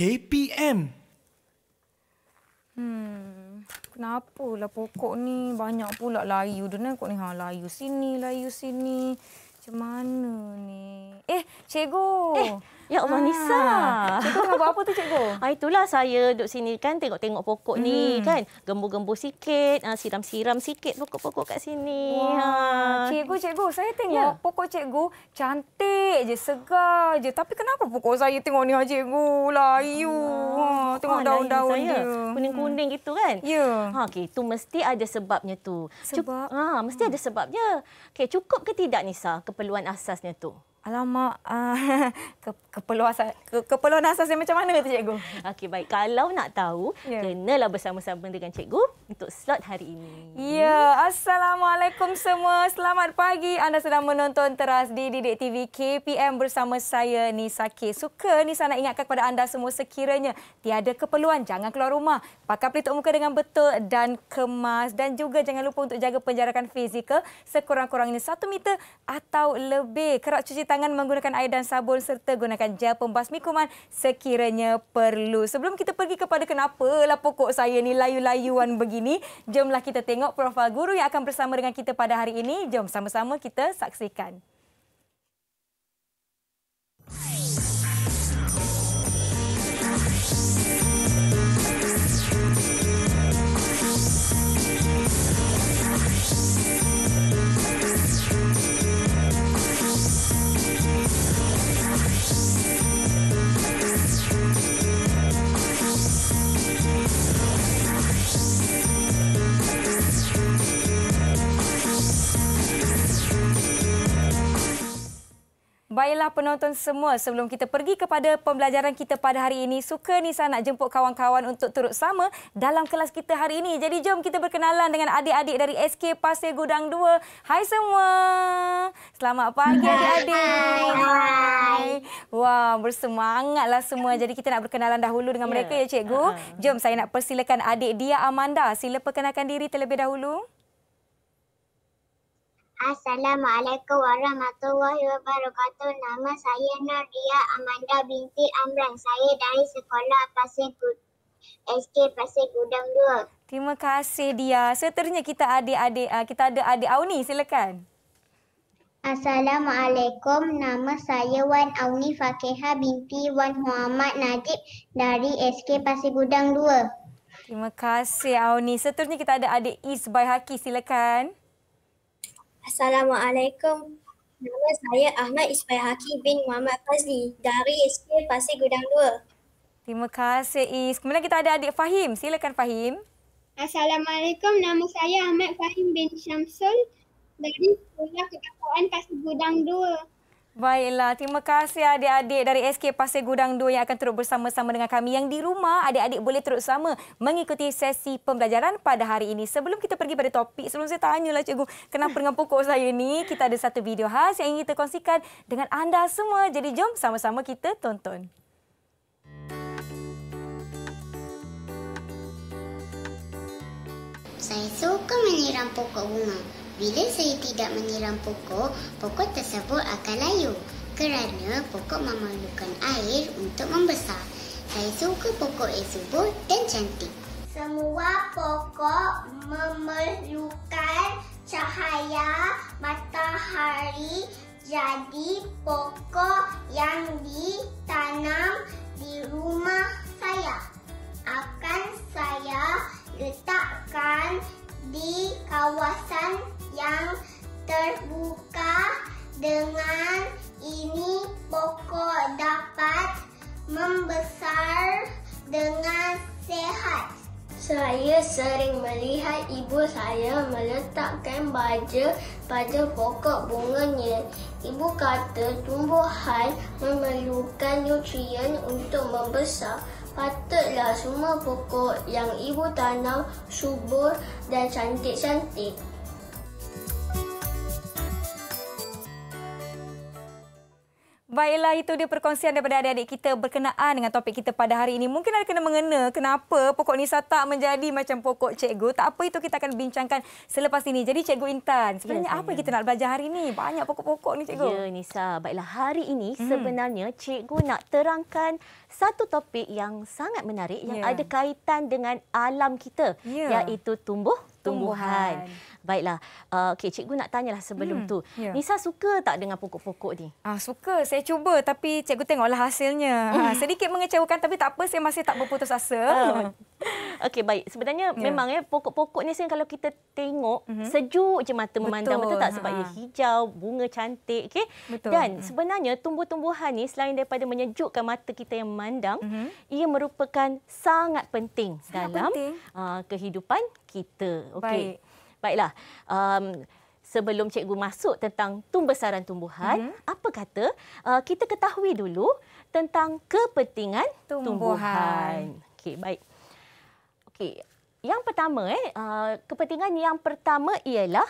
KPM. Hmm, kenapa lah pokok ni banyak pula layu dengan kok ni ha layu sini layu sini. Macam mana ni? Eh, cikgu. Eh. Ya Allah ah. Nisa. Cikgu tengah buat apa tu cikgu? Ah, itulah saya duduk sini kan tengok-tengok pokok hmm. ni kan. Gembur-gembur sikit, ah, siram-siram sikit pokok-pokok kat sini. Wah. Ah. Cikgu, cikgu, saya tengok ya. pokok cikgu cantik je, segar je. Tapi kenapa pokok saya tengok ni ah, cikgu? Layu. Ha, tengok ah, daun-daun dia. Kuning-kuning hmm. gitu kan? Ya. Ha, ah, okay. Itu mesti ada sebabnya tu. Sebab? Cuk- ha, mesti hmm. ada sebabnya. Okay, cukup ke tidak Nisa keperluan asasnya tu? Alamak, uh, ke, keperluasan, ke, keperluan asas saya macam mana tu cikgu? Okey baik, kalau nak tahu, yeah. kenalah bersama-sama dengan cikgu untuk slot hari ini. Ya, yeah. Assalamualaikum semua. Selamat pagi. Anda sedang menonton teras di Didik TV KPM bersama saya, Nisa K. Suka Nisa nak ingatkan kepada anda semua sekiranya tiada keperluan, jangan keluar rumah. Pakai pelitup muka dengan betul dan kemas. Dan juga jangan lupa untuk jaga penjarakan fizikal sekurang-kurangnya satu meter atau lebih. Kerap cuci tangan menggunakan air dan sabun serta gunakan gel pembasmi kuman sekiranya perlu. Sebelum kita pergi kepada kenapa lah pokok saya ni layu-layuan begini, jomlah kita tengok profil guru yang akan bersama dengan kita pada hari ini. Jom sama-sama kita saksikan. Hai. Baiklah penonton semua, sebelum kita pergi kepada pembelajaran kita pada hari ini, suka ni saya nak jemput kawan-kawan untuk turut sama dalam kelas kita hari ini. Jadi jom kita berkenalan dengan adik-adik dari SK Pasir Gudang 2. Hai semua. Selamat pagi adik-adik. Hai. Wah, bersemangatlah semua. Jadi kita nak berkenalan dahulu dengan ya. mereka ya, cikgu. Ha. Jom saya nak persilakan adik Dia Amanda. Sila perkenalkan diri terlebih dahulu. Assalamualaikum warahmatullahi wabarakatuh. Nama saya Nadia Amanda binti Amran. Saya dari sekolah Pasir SK Pasir Gudang 2. Terima kasih dia. Seterusnya kita ada adik ah, kita ada adik Auni, silakan. Assalamualaikum. Nama saya Wan Auni Fakeha binti Wan Muhammad Najib dari SK Pasir Gudang 2. Terima kasih Auni. Seterusnya kita ada adik Isbai Haki, silakan. Assalamualaikum. Nama saya Ahmad Ismail Hakim bin Muhammad Fazli dari SK Pasir Gudang 2. Terima kasih Is. Kemudian kita ada adik Fahim. Silakan Fahim. Assalamualaikum. Nama saya Ahmad Fahim bin Syamsul dari Sekolah Kebangsaan Pasir Gudang 2. Baiklah, terima kasih adik-adik dari SK Pasir Gudang 2 yang akan terus bersama-sama dengan kami. Yang di rumah, adik-adik boleh terus sama mengikuti sesi pembelajaran pada hari ini. Sebelum kita pergi pada topik, sebelum saya tanya, lah cikgu kenapa dengan pokok saya ini, kita ada satu video khas yang ingin kita kongsikan dengan anda semua. Jadi jom sama-sama kita tonton. Saya suka menyiram pokok bunga. Bila saya tidak menyiram pokok, pokok tersebut akan layu kerana pokok memerlukan air untuk membesar. Saya suka pokok yang subur dan cantik. Semua pokok memerlukan cahaya matahari jadi pokok yang ditanam di rumah saya akan saya letakkan di kawasan yang terbuka dengan ini pokok dapat membesar dengan sehat. Saya sering melihat ibu saya meletakkan baja pada pokok bunganya. Ibu kata tumbuhan memerlukan nutrien untuk membesar. Patutlah semua pokok yang ibu tanam subur dan cantik-cantik. Baiklah, itu dia perkongsian daripada adik-adik kita berkenaan dengan topik kita pada hari ini. Mungkin ada kena mengena kenapa pokok Nisa tak menjadi macam pokok cikgu. Tak apa itu kita akan bincangkan selepas ini. Jadi cikgu Intan, sebenarnya ya, apa kita nak belajar hari ini? Banyak pokok-pokok ni cikgu. Ya Nisa, baiklah hari ini hmm. sebenarnya cikgu nak terangkan satu topik yang sangat menarik yang ya. ada kaitan dengan alam kita ya. iaitu tumbuh-tumbuhan. tumbuhan Baiklah. Uh, okay, cikgu nak tanyalah sebelum hmm, tu. Yeah. Nisa suka tak dengan pokok-pokok ni? Ah, suka. Saya cuba tapi cikgu tengoklah hasilnya. Ha, hmm. sedikit mengecewakan tapi tak apa saya masih tak berputus asa. Ah. Okey baik sebenarnya yeah. memang ya pokok-pokok ni kalau kita tengok mm-hmm. sejuk je mata memandang betul, betul tak sebab ha. ia hijau bunga cantik okey dan hmm sebenarnya tumbuh-tumbuhan ni selain daripada menyejukkan mata kita yang memandang mm-hmm. ia merupakan sangat penting sangat dalam penting. Uh, kehidupan kita okey Baiklah. Um, sebelum cikgu masuk tentang tumbesaran tumbuhan, mm-hmm. apa kata uh, kita ketahui dulu tentang kepentingan tumbuhan. tumbuhan. Okey, baik. Okey. Yang pertama eh, uh, kepentingan yang pertama ialah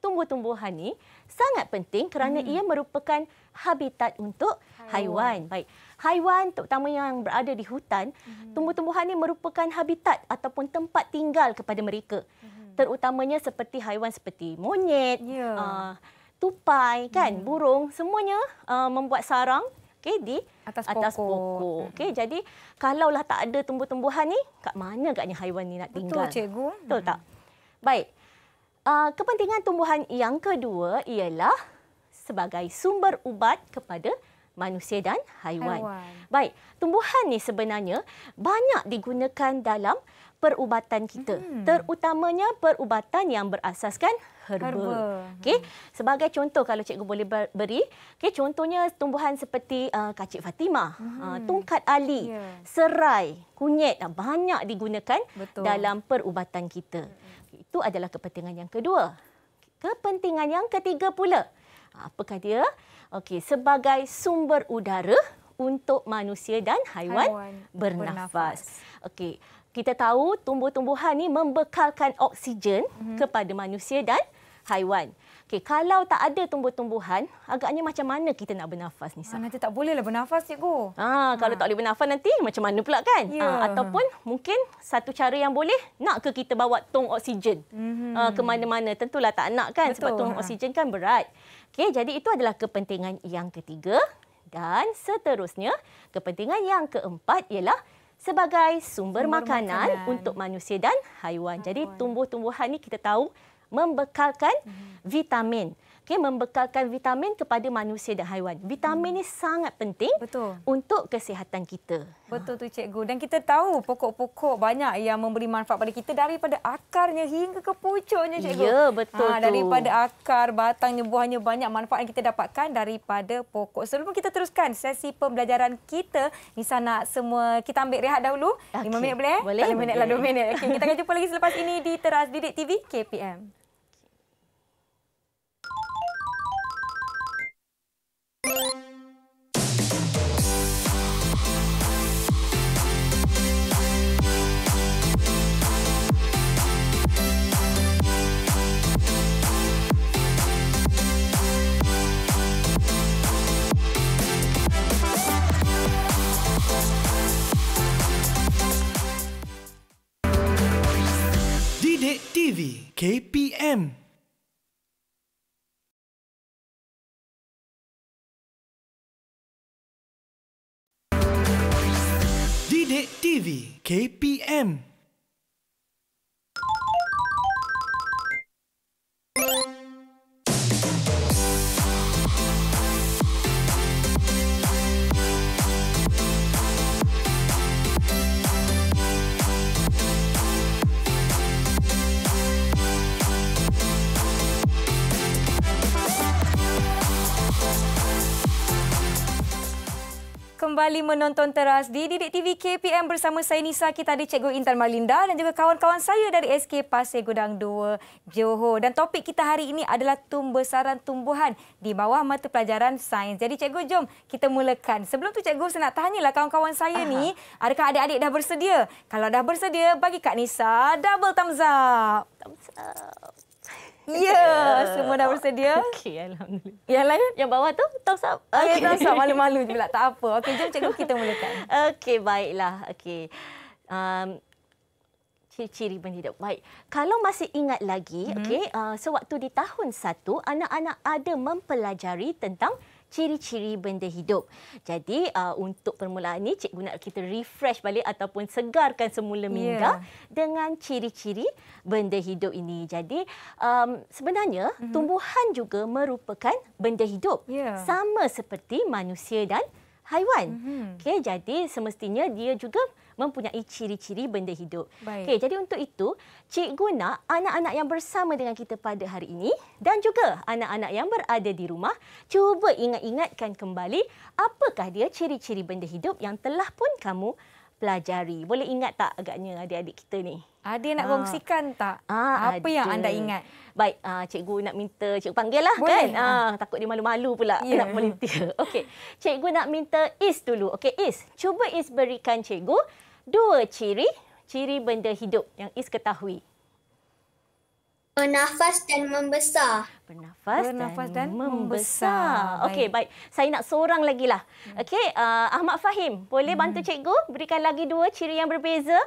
tumbuh-tumbuhan ni sangat penting kerana hmm. ia merupakan habitat untuk haiwan. haiwan. Baik. Haiwan terutama yang berada di hutan, hmm. tumbuh-tumbuhan ini merupakan habitat ataupun tempat tinggal kepada mereka. Hmm. Hmm. terutamanya seperti haiwan seperti monyet, yeah. Ya. uh, tupai, kan, mm. burung, semuanya uh, membuat sarang okay, di atas, atas pokok. pokok. Okay, mm. Jadi, kalaulah tak ada tumbuh-tumbuhan ni, kat mana agaknya haiwan ni nak tinggal? Betul, cikgu. Betul hmm. tak? Baik. Uh, kepentingan tumbuhan yang kedua ialah sebagai sumber ubat kepada manusia dan haiwan. haiwan. Baik, tumbuhan ni sebenarnya banyak digunakan dalam perubatan kita. Hmm. Terutamanya perubatan yang berasaskan herba. herba. Okey, sebagai contoh kalau cikgu boleh beri, okay contohnya tumbuhan seperti uh, kacik Fatimah, uh, hmm. uh, tungkat ali, yeah. serai, kunyit uh, banyak digunakan Betul. dalam perubatan kita. Itu adalah kepentingan yang kedua. Kepentingan yang ketiga pula. Apakah dia? Okey, sebagai sumber udara untuk manusia dan haiwan, haiwan bernafas. bernafas. Okey, kita tahu tumbuh-tumbuhan ni membekalkan oksigen mm-hmm. kepada manusia dan haiwan. Okey, kalau tak ada tumbuh-tumbuhan, agaknya macam mana kita nak bernafas ni? nanti tak bolehlah lah bernafas cikgu. Ha, kalau ha. tak boleh bernafas nanti macam mana pula kan? Ah, ya. Ha, ataupun mungkin satu cara yang boleh, nak ke kita bawa tong oksigen mm-hmm. ha, ke mana-mana? Tentulah tak nak kan Betul. sebab tong ha. oksigen kan berat. Okey, jadi itu adalah kepentingan yang ketiga. Dan seterusnya, kepentingan yang keempat ialah sebagai sumber, sumber makanan, makanan untuk manusia dan haiwan. haiwan. Jadi tumbuh-tumbuhan ni kita tahu membekalkan hmm. vitamin okay, membekalkan vitamin kepada manusia dan haiwan. Vitamin ini hmm. sangat penting Betul. untuk kesihatan kita. Betul ha. tu cikgu. Dan kita tahu pokok-pokok banyak yang memberi manfaat pada kita daripada akarnya hingga ke pucuknya ya, cikgu. Ya, betul ha, tu. Daripada akar, batangnya, buahnya banyak manfaat yang kita dapatkan daripada pokok. Sebelum kita teruskan sesi pembelajaran kita, Nisa nak semua kita ambil rehat dahulu. Okay. 5 minit boleh? Boleh. 5 minit lah 2 minit. Okay, kita akan jumpa lagi selepas ini di Teras Didik TV KPM. KPM. Didik TV KPM. kembali menonton teras di Didik TV KPM bersama saya Nisa. Kita ada Cikgu Intan Marlinda dan juga kawan-kawan saya dari SK Pasir Gudang 2 Johor. Dan topik kita hari ini adalah tumbesaran tumbuhan di bawah mata pelajaran sains. Jadi Cikgu jom kita mulakan. Sebelum tu Cikgu saya nak tanyalah kawan-kawan saya Aha. ni. Adakah adik-adik dah bersedia? Kalau dah bersedia bagi Kak Nisa double thumbs up. Thumbs up. Ya, semua dah bersedia. Okey, alhamdulillah. Yang lain? Yang bawah tu thumbs up. Okey, okay, thumbs up malu-malu je pula. Tak apa. Okey, jom cikgu kita mulakan. Okey, baiklah. Okey. Um ciri-ciri pendidik. Baik. Kalau masih ingat lagi, mm-hmm. okey, uh, sewaktu di tahun satu, anak-anak ada mempelajari tentang ciri-ciri benda hidup. Jadi uh, untuk permulaan ini cikgu nak kita refresh balik ataupun segarkan semula minda yeah. dengan ciri-ciri benda hidup ini. Jadi um, sebenarnya mm-hmm. tumbuhan juga merupakan benda hidup yeah. sama seperti manusia dan haiwan. Mm-hmm. Okey jadi semestinya dia juga mempunyai ciri-ciri benda hidup. Okay, jadi untuk itu, cikgu nak anak-anak yang bersama dengan kita pada hari ini dan juga anak-anak yang berada di rumah, cuba ingat-ingatkan kembali apakah dia ciri-ciri benda hidup yang telah pun kamu pelajari. Boleh ingat tak agaknya adik-adik kita ni? Ada nak ha. kongsikan tak? Ha, Apa ada. yang anda ingat? Baik, uh, cikgu nak minta cikgu panggil lah Boleh. kan? Ha. Ha, takut dia malu-malu pula yeah. nak volunteer. Okey, cikgu nak minta Is dulu. Okey, Is. Cuba Is berikan cikgu dua ciri ciri benda hidup yang Is ketahui. Bernafas dan membesar. Bernafas, Bernafas dan, dan membesar. membesar. Okey, baik. Saya nak seorang lagi lah. Hmm. Okey, uh, Ahmad Fahim, boleh hmm. bantu cikgu berikan lagi dua ciri yang berbeza?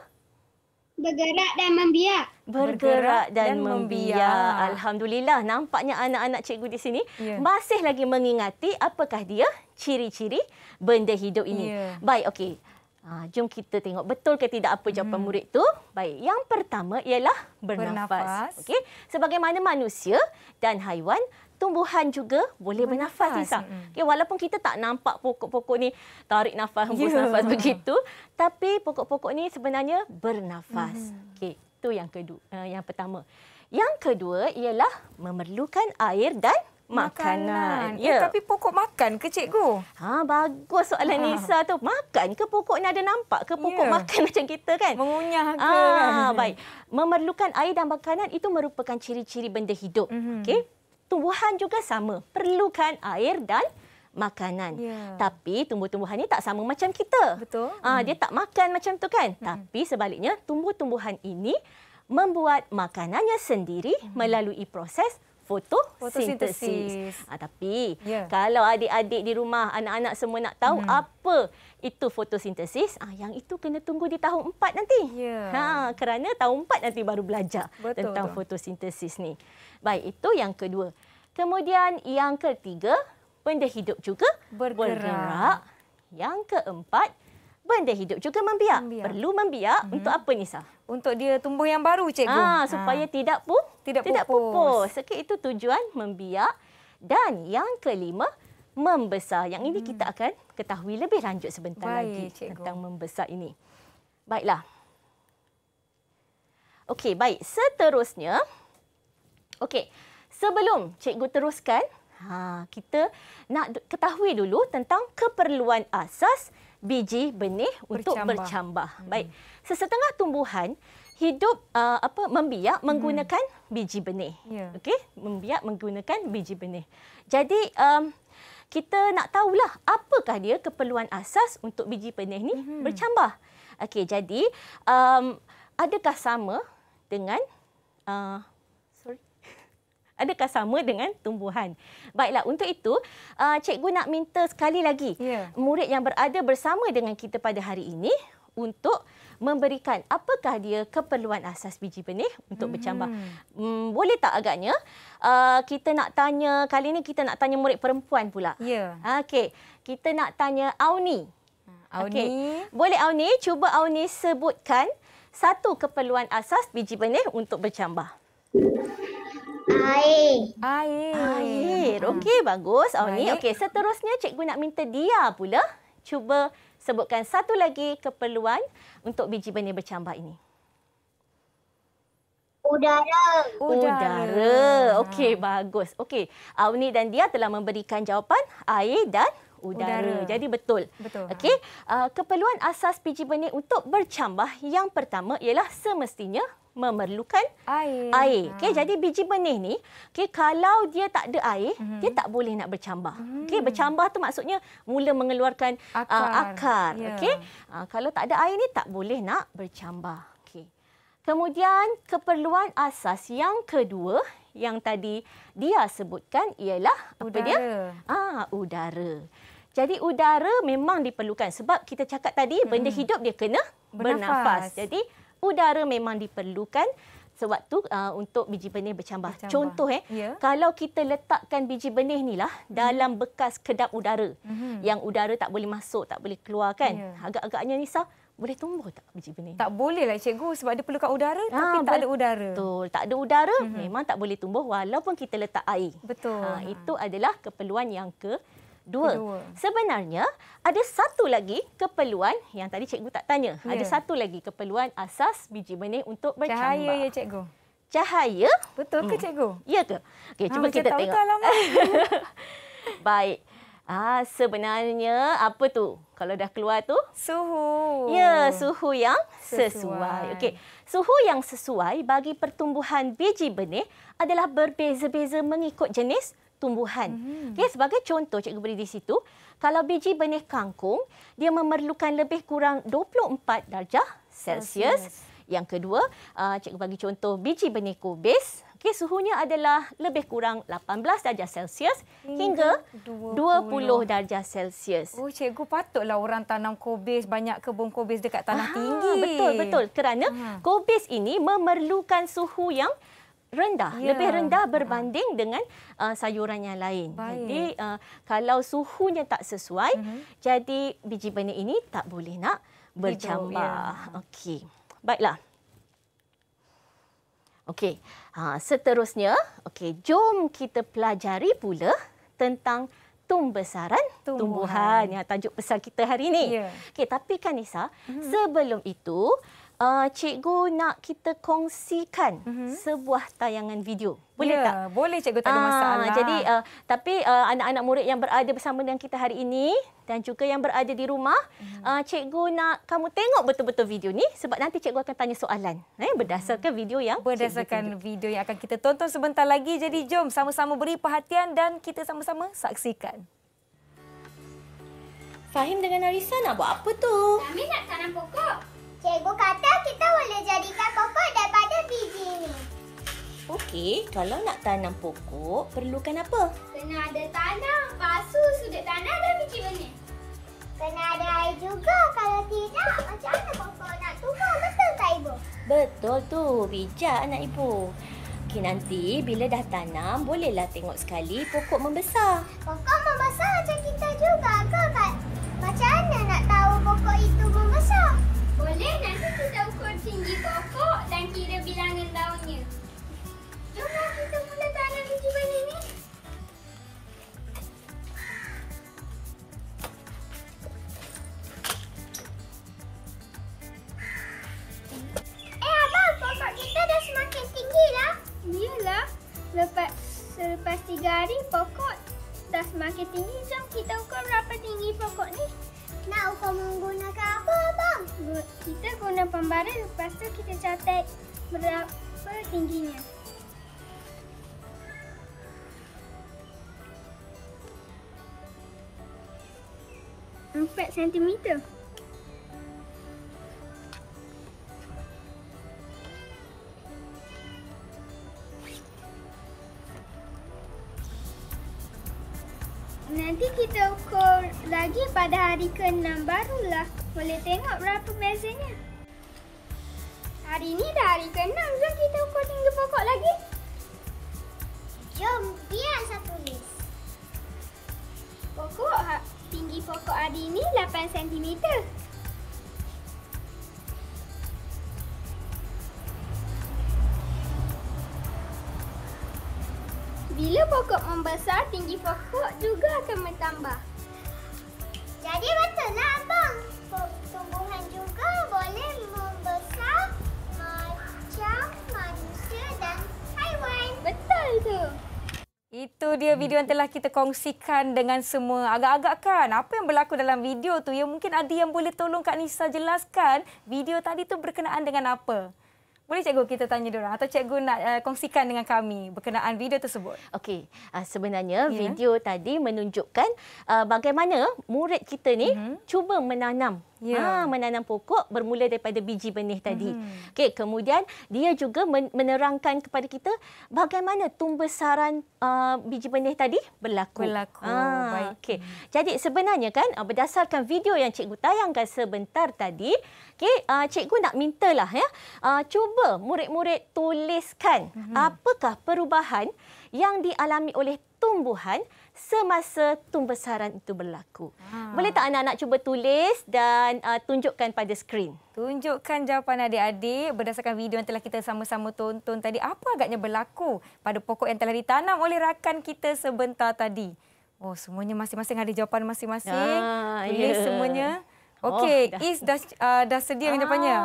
Bergerak dan membiak. Bergerak dan, dan membiak. membiak. Alhamdulillah, nampaknya anak-anak cikgu di sini yeah. masih lagi mengingati apakah dia ciri-ciri benda hidup ini. Yeah. Baik, okey. Ha, jom kita tengok betul ke tidak apa jawapan hmm. murid tu. Baik, yang pertama ialah bernafas. bernafas. Okey. Sebagaimana manusia dan haiwan, tumbuhan juga boleh bernafas, bernafas Isa. Hmm. Okey, walaupun kita tak nampak pokok-pokok ni tarik nafas, hembus yeah. nafas begitu, tapi pokok-pokok ni sebenarnya bernafas. Hmm. Okey, tu yang kedua, uh, yang pertama. Yang kedua ialah memerlukan air dan makanan. makanan. Eh, ya. Eh, tapi pokok makan ke cikgu? Ha bagus soalan ha. Nisa tu. Makan ke pokok ni ada nampak ke pokok ya. makan macam kita kan? Mengunyah ke. Ah ha, baik. Memerlukan air dan makanan itu merupakan ciri-ciri benda hidup. Mm -hmm. Okey. Tumbuhan juga sama. Perlukan air dan makanan. Yeah. Tapi tumbuh-tumbuhan ini tak sama macam kita. Betul. Ah mhm. dia tak makan macam tu kan? -hmm. Tapi sebaliknya tumbuh-tumbuhan ini membuat makanannya sendiri -hmm. melalui proses fotosintesis. Ah, tapi yeah. kalau adik-adik di rumah, anak-anak semua nak tahu hmm. apa itu fotosintesis, ah yang itu kena tunggu di tahun 4 nanti. Yeah. Ha, kerana tahun 4 nanti baru belajar betul, tentang fotosintesis ni. Baik, itu yang kedua. Kemudian yang ketiga, benda hidup juga bergerak. bergerak. Yang keempat, benda hidup juga membiak. membiak. Perlu membiak hmm. untuk apa Nisa? untuk dia tumbuh yang baru cikgu. Ha, supaya ha. tidak pun tidak, tidak pupus. pupus. Sekit itu tujuan membiak dan yang kelima membesar. Yang ini hmm. kita akan ketahui lebih lanjut sebentar Baik, lagi cikgu. tentang membesar ini. Baiklah. Okey, baik. Seterusnya, okey, sebelum cikgu teruskan, ha, kita nak ketahui dulu tentang keperluan asas hmm biji benih untuk bercambah. bercambah. Hmm. Baik. Sesetengah tumbuhan hidup uh, apa membiak hmm. menggunakan biji benih. Yeah. Okey, membiak menggunakan biji benih. Jadi um, kita nak tahulah apakah dia keperluan asas untuk biji benih ni hmm. bercambah. Okey, jadi um, adakah sama dengan uh, adakah sama dengan tumbuhan? Baiklah, untuk itu, uh, cikgu nak minta sekali lagi ya. murid yang berada bersama dengan kita pada hari ini untuk memberikan apakah dia keperluan asas biji benih untuk hmm. bercambah. Hmm. boleh tak agaknya uh, kita nak tanya, kali ini kita nak tanya murid perempuan pula. Ya. Okey, kita nak tanya Auni. Hmm, Auni. Okay. Boleh Auni, cuba Auni sebutkan satu keperluan asas biji benih untuk bercambah. Air. Air. Air. Okey, bagus. Oh, ni. Okey, seterusnya cikgu nak minta dia pula cuba sebutkan satu lagi keperluan untuk biji benih bercambah ini. Udara. Udara. Okey, bagus. Okey, Awni dan dia telah memberikan jawapan air dan udara. udara. Jadi betul. betul. Okey, uh, keperluan asas biji benih untuk bercambah yang pertama ialah semestinya memerlukan air. air. Okey, ha. jadi biji benih ni, okey kalau dia tak ada air, mm-hmm. dia tak boleh nak bercambah. Mm-hmm. Okey, bercambah tu maksudnya mula mengeluarkan akar. Uh, akar. Yeah. Okey. Uh, kalau tak ada air ni tak boleh nak bercambah. Okey, Kemudian keperluan asas yang kedua yang tadi dia sebutkan ialah udara. apa dia? Ah, udara. Jadi udara memang diperlukan sebab kita cakap tadi hmm. benda hidup dia kena bernafas. bernafas. Jadi udara memang diperlukan sewaktu uh, untuk biji benih bercambah. bercambah. Contoh eh, yeah. kalau kita letakkan biji benih ni lah hmm. dalam mm-hmm. bekas kedap udara hmm. yang udara tak boleh masuk, tak boleh keluar kan. Yeah. Agak-agaknya Nisa boleh tumbuh tak biji benih? Tak boleh lah cikgu sebab dia perlukan udara ha, tapi tak ada udara. Betul, tak ada udara hmm memang tak boleh tumbuh walaupun kita letak air. Betul. ha. itu adalah keperluan yang ke Dua. Kedua. Sebenarnya, ada satu lagi keperluan yang tadi cikgu tak tanya. Ya. Ada satu lagi keperluan asas biji benih untuk bercambah. Cahaya ya cikgu. Cahaya? Betul ke hmm. cikgu? Ya ke? Okey, cuba ah, kita tahu tengok. Tahu Baik. Ah sebenarnya apa tu? Kalau dah keluar tu? Suhu. Ya, suhu yang sesuai. sesuai. Okey. Suhu yang sesuai bagi pertumbuhan biji benih adalah berbeza-beza mengikut jenis tumbuhan. Mm-hmm. Okay, sebagai contoh cikgu beri di situ, kalau biji benih kangkung, dia memerlukan lebih kurang 24 darjah Celsius. Celsius. Yang kedua, uh, cikgu bagi contoh biji benih kubis, okay, suhunya adalah lebih kurang 18 darjah Celsius hingga, hingga 20. 20 darjah Celsius. Oh, cikgu patutlah orang tanam kubis, banyak kebun kubis dekat tanah ah, tinggi. Betul, betul. Kerana hmm. kubis ini memerlukan suhu yang rendah yeah. lebih rendah ha. berbanding uh dengan uh, sayuran yang lain Baik. jadi uh, kalau suhunya tak sesuai uh-huh. jadi biji benih ini tak boleh nak bercambah yeah. okey baiklah okey uh, seterusnya okey jom kita pelajari pula tentang tumbesaran tumbuhan, tumbuhan yang tajuk besar kita hari ini yeah. okey tapi kanisa uh-huh. sebelum itu Uh, cikgu nak kita kongsikan mm -hmm. sebuah tayangan video. Boleh yeah, tak? Boleh cikgu, tak ada uh, masalah. Jadi, uh, tapi uh, anak-anak uh, murid yang berada bersama dengan kita hari ini dan juga yang berada di rumah, mm -hmm. uh, cikgu nak kamu tengok betul-betul video ni sebab nanti cikgu akan tanya soalan eh, mhm. berdasarkan mm. video yang Berdasarkan video yang akan kita tonton sebentar lagi. Jadi, jom sama-sama beri perhatian dan kita sama-sama saksikan. Fahim dengan Arisa nak buat apa tu? Kami nak tanam pokok. Cikgu kata kita boleh jadikan pokok daripada biji ni. Okey, kalau nak tanam pokok, perlukan apa? Kena ada tanah, pasu, sudut tanah dan biji benih. Kena ada air juga. Kalau tidak, macam mana pokok nak tumbuh? Betul tak, Ibu? Betul tu. Bijak anak Ibu. Okey, nanti bila dah tanam, bolehlah tengok sekali pokok membesar. Pokok membesar macam kita juga ke, Kak? Macam mana nak tahu pokok itu boleh, nanti kita ukur tinggi pokok dan kira bilangan daunnya. Jomlah kita mula tanam biji benih ni. Eh abang, pokok kita dah semakin tinggi lah. Yelah, lepas, selepas tiga hari pokok dah semakin tinggi. Jom kita ukur berapa tinggi pokok ni. Nak ukur menggunakan apa? kita guna pembara lepas tu kita catat berapa tingginya. Empat sentimeter. nanti kita ukur lagi pada hari ke-6 barulah boleh tengok berapa bezanya. Hari ni dah hari ke-6 jom kita ukur tinggi pokok lagi. Jom, biar saya tulis. Pokok ha- tinggi pokok hari ni 8 cm. Bila pokok membesar, tinggi pokok juga akan bertambah. Jadi betullah abang. Tumbuhan juga boleh membesar macam manusia dan haiwan. Betul tu. Itu dia video yang telah kita kongsikan dengan semua. Agak-agak kan apa yang berlaku dalam video tu? Ya mungkin ada yang boleh tolong Kak Nisa jelaskan video tadi tu berkenaan dengan apa? Boleh cikgu kita tanya dia orang atau cikgu nak uh, kongsikan dengan kami berkenaan video tersebut. Okey, uh, sebenarnya yeah. video tadi menunjukkan uh, bagaimana murid kita ni mm-hmm. cuba menanam Ya. Ha, menanam pokok bermula daripada biji benih tadi. Mm-hmm. Okey, kemudian dia juga menerangkan kepada kita bagaimana tumbesaran uh, biji benih tadi berlaku. Berlaku. Ha, Baik. Okey. Jadi sebenarnya kan berdasarkan video yang cikgu tayangkan sebentar tadi, okey, uh, cikgu nak mintalah ya. Uh, cuba murid-murid tuliskan mm-hmm. apakah perubahan yang dialami oleh pertumbuhan semasa tumbesaran itu berlaku. Ha. Boleh tak anak-anak cuba tulis dan uh, tunjukkan pada skrin? Tunjukkan jawapan adik-adik berdasarkan video yang telah kita sama-sama tonton tadi. Apa agaknya berlaku pada pokok yang telah ditanam oleh rakan kita sebentar tadi? Oh, semuanya masing-masing ada jawapan masing-masing. Ha, tulis yeah. semuanya. Oh, Okey, oh, Is dah, uh, dah sedia ha. jawapannya.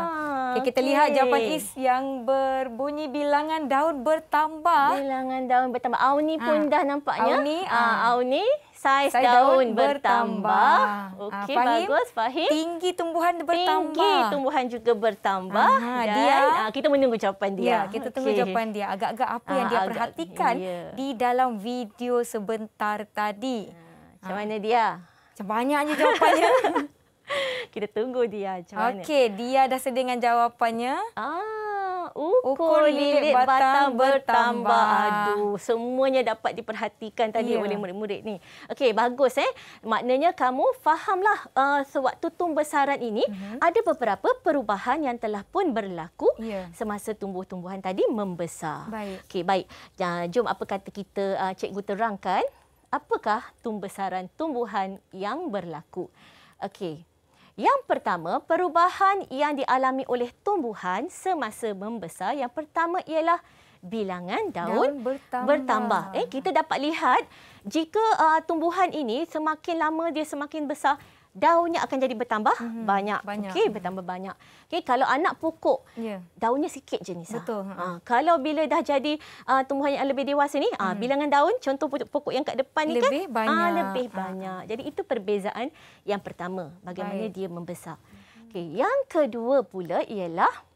Okay. Kita lihat jawapan Is yang berbunyi bilangan daun bertambah. Bilangan daun bertambah. Auni ha. pun ah. dah nampaknya. Auni. Ha. Auni. Saiz, daun, daun bertambah. Okey, bagus. Fahim. Tinggi tumbuhan bertambah. Tinggi tumbuhan juga bertambah. Aha, dan dia, kita menunggu jawapan dia. Ya, kita tunggu jawapan dia. Agak-agak apa ah, yang dia perhatikan iya. di dalam video sebentar tadi. Ah, macam mana dia? Macam banyaknya jawapannya. Kita tunggu dia macam mana. Okey, dia dah sedia dengan jawapannya. Ah, ukur, ukur lilit batang, batang bertambah. bertambah. Aduh, semuanya dapat diperhatikan tadi yeah. oleh murid-murid ni. Okey, bagus eh. Maknanya kamu fahamlah uh, sewaktu tumbuh saran ini mm-hmm. ada beberapa perubahan yang telah pun berlaku yeah. semasa tumbuh-tumbuhan tadi membesar. Okey, baik. Okay, ya, baik. jom apa kata kita uh, cikgu terangkan apakah tumbesaran tumbuhan yang berlaku. Okey. Yang pertama, perubahan yang dialami oleh tumbuhan semasa membesar. Yang pertama ialah bilangan daun, bertambah. bertambah. Eh, kita dapat lihat jika uh, tumbuhan ini semakin lama dia semakin besar, daunnya akan jadi bertambah mm-hmm. banyak. banyak. Okey, mhm. bertambah mm-hmm. banyak. Okey, kalau anak pukuk, yeah. daunnya sikit je ni. Betul. Ha. Mhm. Kalau bila dah jadi uh, tumbuhan yang lebih dewasa ni, mm. uh, bilangan daun, contoh pokok yang kat depan ni kan? lebih ah, Banyak. Uh, lebih ah. banyak. Jadi itu perbezaan yang pertama, bagaimana Baik. dia membesar. Mhm. Okey, yang kedua pula ialah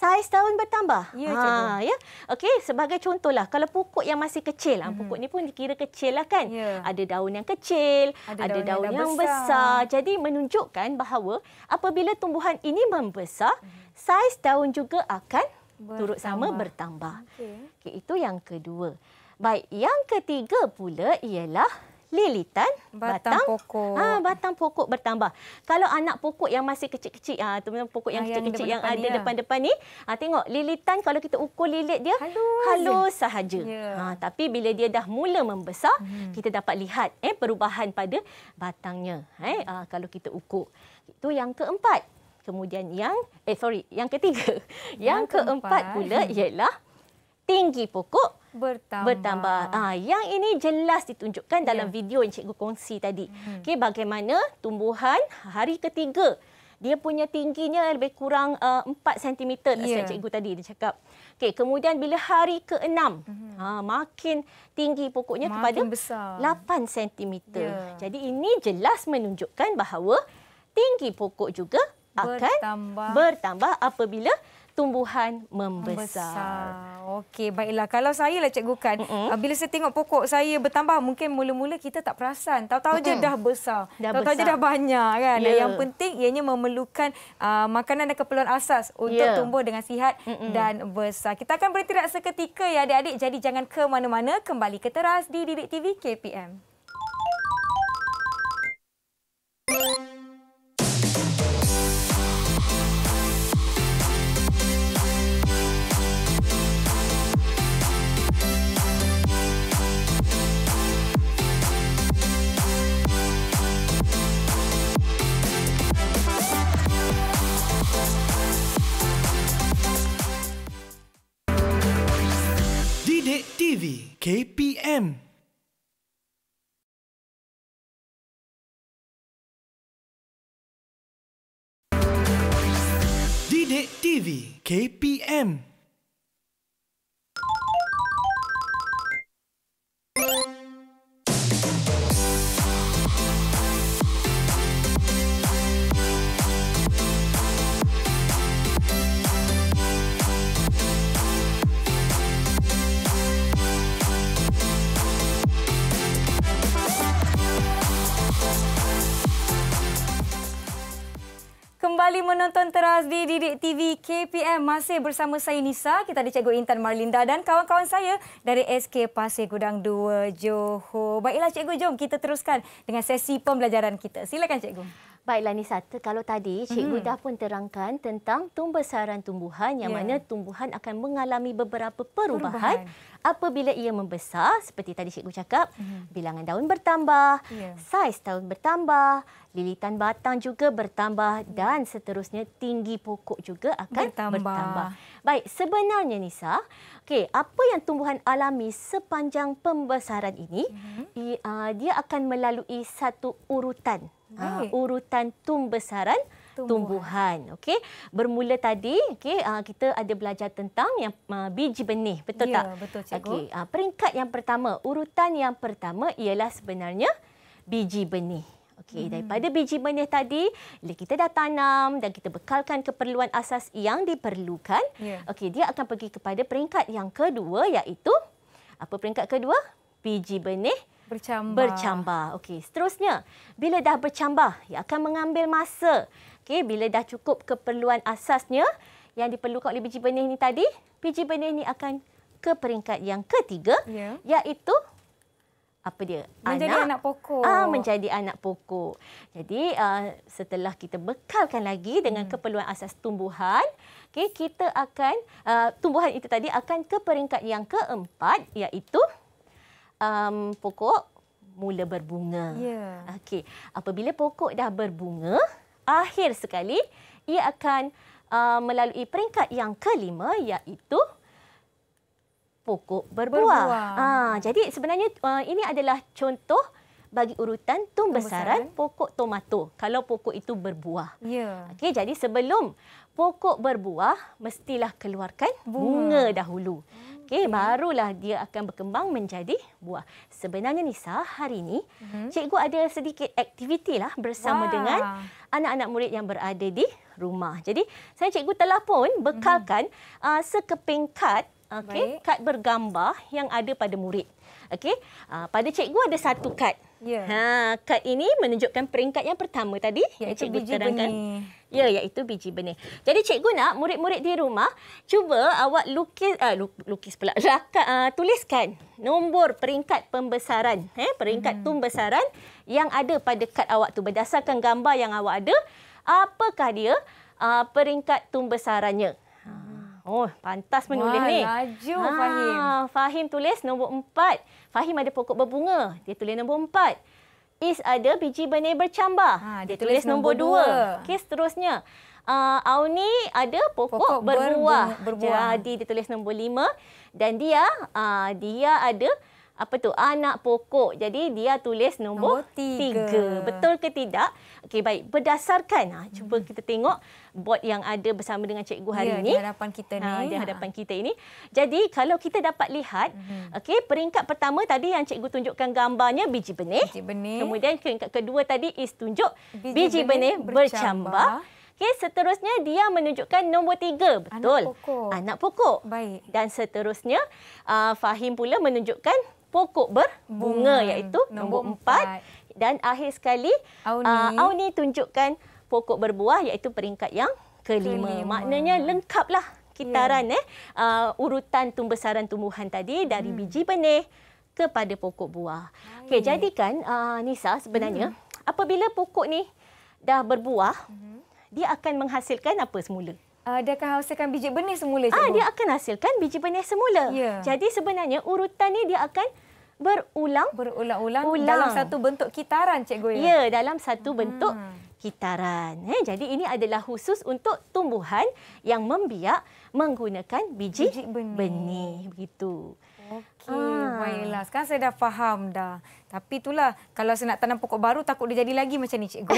saiz daun bertambah. Ya, ha, cikgu. Ya? Okey, sebagai contohlah, kalau pokok yang masih kecil, hmm. pokok mm-hmm. ni pun dikira kecil lah kan? Ya. Ada daun yang kecil, ada, ada daun, daun yang, yang besar. besar. Jadi, menunjukkan bahawa apabila tumbuhan ini membesar, mm-hmm. saiz daun juga akan bertambah. turut sama bertambah. Okay. Okay, itu yang kedua. Baik, yang ketiga pula ialah lilitan batang, batang pokok. Ah ha, batang pokok bertambah. Kalau anak pokok yang masih kecil-kecil ah ha, teman-teman pokok yang ah, kecil-kecil yang, yang ada ya. depan-depan ni, ha, tengok lilitan kalau kita ukur lilit dia halus, halus sahaja. Yeah. Ya. Ha, tapi bila dia dah mula membesar, hmm. kita dapat lihat eh perubahan pada batangnya. Eh ha, kalau kita ukur. Itu yang keempat. Kemudian yang eh sorry, yang ketiga. Yang, yang keempat. keempat pula ialah tinggi pokok bertambah. bertambah. Ha, yang ini jelas ditunjukkan dalam yeah. video yang cikgu kongsi tadi. Hmm. Okey, bagaimana tumbuhan hari ketiga. Dia punya tingginya lebih kurang uh, 4 cm yeah. asal cikgu tadi dia cakap. Okey, kemudian bila hari ke-6, mm -hmm. ha, makin tinggi pokoknya makin kepada besar. 8 cm. Yeah. Jadi ini jelas menunjukkan bahawa tinggi pokok juga bertambah. akan bertambah apabila tumbuhan membesar. Okey, baiklah. Kalau saya lah cikgu kan, mm-hmm. bila saya tengok pokok saya bertambah, mungkin mula-mula kita tak perasan. Tahu-tahu mm-hmm. je dah besar. Tahu-tahu besar. je dah banyak kan. Yeah. Yang penting ianya memerlukan uh, makanan dan keperluan asas untuk yeah. tumbuh dengan sihat mm-hmm. dan besar. Kita akan berhenti seketika ya adik-adik. Jadi jangan ke mana-mana. Kembali ke teras di Didik TV KPM. TV KPM Didik TV KPM Tonton Teras di Didik TV KPM masih bersama saya Nisa. Kita ada Cikgu Intan Marlinda dan kawan-kawan saya dari SK Pasir Gudang 2 Johor. Baiklah Cikgu, jom kita teruskan dengan sesi pembelajaran kita. Silakan Cikgu. Baiklah Nisa, kalau tadi Cikgu hmm. dah pun terangkan tentang tumbesaran tumbuhan yang yeah. mana tumbuhan akan mengalami beberapa perubahan, perubahan apabila ia membesar. Seperti tadi Cikgu cakap, hmm. bilangan daun bertambah, yeah. saiz daun bertambah, lilitan batang juga bertambah dan seterusnya tinggi pokok juga akan bertambah. bertambah. Baik, sebenarnya Nisa, okay apa yang tumbuhan alami sepanjang pembesaran ini hmm ia, uh, dia akan melalui satu urutan. Uh, urutan tumbesaran tumbuhan okey bermula tadi okey uh, kita ada belajar tentang yang uh, biji benih betul ya, tak okey uh, peringkat yang pertama urutan yang pertama ialah sebenarnya biji benih Okey, hmm. daripada biji benih tadi, bila kita dah tanam dan kita bekalkan keperluan asas yang diperlukan, yeah. okey, dia akan pergi kepada peringkat yang kedua iaitu apa peringkat kedua? Biji benih bercambah. Bercambah. Okey, seterusnya, bila dah bercambah, ia akan mengambil masa. Okey, bila dah cukup keperluan asasnya yang diperlukan oleh biji benih ini tadi, biji benih ini akan ke peringkat yang ketiga yeah. iaitu apa dia menjadi anak, anak pokok ah menjadi anak pokok jadi uh, setelah kita bekalkan lagi dengan hmm. keperluan asas tumbuhan okay, kita akan uh, tumbuhan itu tadi akan ke peringkat yang keempat iaitu um, pokok mula berbunga yeah. okey apabila pokok dah berbunga akhir sekali ia akan uh, melalui peringkat yang kelima iaitu pokok berbuah. Ha, jadi sebenarnya uh, ini adalah contoh bagi urutan tumbesaran pokok tomato kalau pokok itu berbuah. Ya. Okey jadi sebelum pokok berbuah mestilah keluarkan bunga, bunga dahulu. Okey okay. barulah dia akan berkembang menjadi buah. Sebenarnya Nisa hari ini uh-huh. cikgu ada sedikit aktiviti lah bersama Wah. dengan anak-anak murid yang berada di rumah. Jadi saya cikgu telah pun bekalkan uh-huh. uh, sekeping kad okey kad bergambar yang ada pada murid okey uh, pada cikgu ada satu kad ya ha kad ini menunjukkan peringkat yang pertama tadi yang cikgu biji terangkan benih. ya iaitu biji benih jadi cikgu nak murid-murid di rumah cuba awak lukis uh, lukis pula rakat, lah, uh, ah, tuliskan nombor peringkat pembesaran eh peringkat hmm. tumbesaran yang ada pada kad awak tu berdasarkan gambar yang awak ada apakah dia uh, peringkat tumbesarannya Oh, pantas menulis Wah, ni. Wah, laju ha, ah, Fahim. Fahim tulis nombor empat. Fahim ada pokok berbunga. Dia tulis nombor empat. Is ada biji benih bercambah Ha, dia, dia tulis, tulis nombor, nombor dua. Okey, seterusnya. Uh, Auni ada pokok, pokok berbuah. Berbu- berbuah. Jadi, dia tulis nombor lima. Dan dia, uh, dia ada apa tu anak pokok. Jadi dia tulis nombor, nombor tiga. tiga. Betul ke tidak? Okey baik. Berdasarkan ah cuba hmm. kita tengok bot yang ada bersama dengan cikgu hari ya, ini. Di hadapan kita ha, Di ha. hadapan kita ini. Jadi kalau kita dapat lihat hmm. okey peringkat pertama tadi yang cikgu tunjukkan gambarnya biji benih. Biji benih. Kemudian peringkat kedua tadi is tunjuk biji, biji benih, benih bercambah. bercambah. Okey, seterusnya dia menunjukkan nombor tiga. Betul. Anak pokok. Anak pokok. Baik. Dan seterusnya, uh, Fahim pula menunjukkan pokok berbunga Bunga. Hmm. iaitu nombor 4 dan akhir sekali Auni ah, uh, tunjukkan pokok berbuah iaitu peringkat yang kelima. kelima. Maknanya lengkaplah kitaran yeah. eh uh, urutan tumbesaran tumbuhan tadi dari hmm. biji benih kepada pokok buah. Okey jadikan uh, Nisa sebenarnya hmm. apabila pokok ni dah berbuah hmm. dia akan menghasilkan apa semula? Uh, hasilkan biji benih semula. Ah, dia akan hasilkan biji benih semula. Yeah. Ya. Jadi sebenarnya urutan ni dia akan berulang. Berulang-ulang dalam satu bentuk kitaran, Cikgu. Ya, ya dalam satu bentuk hmm. kitaran. Eh, jadi ini adalah khusus untuk tumbuhan yang membiak menggunakan biji, biji benih. benih. begitu. Okey, ah. baiklah. Sekarang saya dah faham dah. Tapi itulah, kalau saya nak tanam pokok baru, takut dia jadi lagi macam ni, cikgu.